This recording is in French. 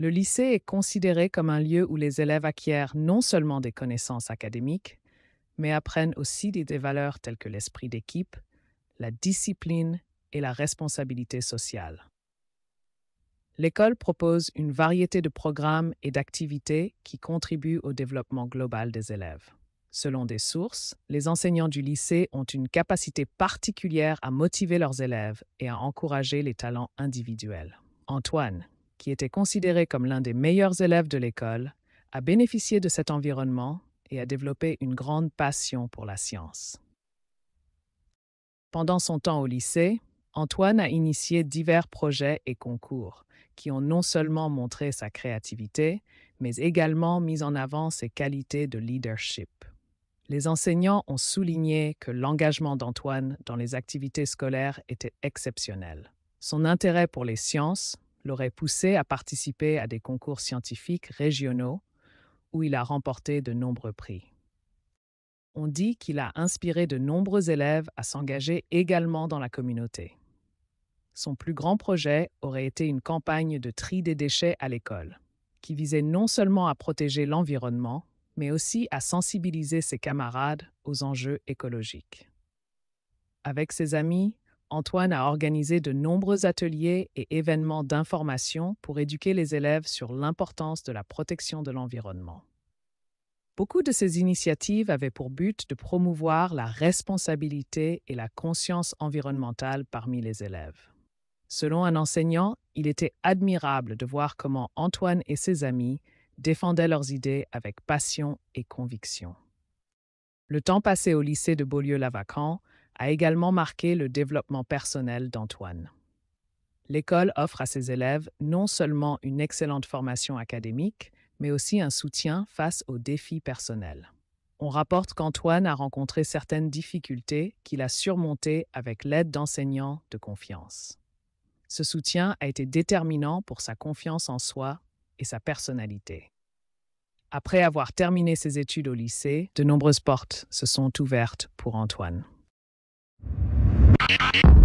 Le lycée est considéré comme un lieu où les élèves acquièrent non seulement des connaissances académiques, mais apprennent aussi des, valeurs telles que l'esprit d'équipe, la discipline et la responsabilité sociale. L'école propose une variété de programmes et d'activités qui contribuent au développement global des élèves. Selon des sources, les enseignants du lycée ont une capacité particulière à motiver leurs élèves et à encourager les talents individuels. Antoine, qui était considéré comme l'un des meilleurs élèves de l'école, a bénéficié de cet environnement et a développé une grande passion pour la science. Pendant son temps au lycée, Antoine a initié divers projets et concours qui ont non seulement montré sa créativité, mais également mis en avant ses qualités de leadership. Les enseignants ont souligné que l'engagement d'Antoine dans les activités scolaires était exceptionnel. Son intérêt pour les sciences, l'aurait poussé à participer à des concours scientifiques régionaux où il a remporté de nombreux prix. On dit qu'il a inspiré de nombreux élèves à s'engager également dans la communauté. Son plus grand projet aurait été une campagne de tri des déchets à l'école, qui visait non seulement à protéger l'environnement, mais aussi à sensibiliser ses camarades aux enjeux écologiques. Avec ses amis, Antoine a organisé de nombreux ateliers et événements d'information pour éduquer les élèves sur l'importance de la protection de l'environnement. Beaucoup de ces initiatives avaient pour but de promouvoir la responsabilité et la conscience environnementale parmi les élèves. Selon un enseignant, il était admirable de voir comment Antoine et ses amis défendaient leurs idées avec passion et conviction. Le temps passé au lycée de Beaulieu-Lavacan a également marqué le développement personnel d'Antoine. L'école offre à ses élèves non seulement une excellente formation académique, mais aussi un soutien face aux défis personnels. On rapporte qu'Antoine a rencontré certaines difficultés qu'il a surmontées avec l'aide d'enseignants de confiance. Ce soutien a été déterminant pour sa confiance en soi et sa personnalité. Après avoir terminé ses études au lycée, de nombreuses portes se sont ouvertes pour Antoine. you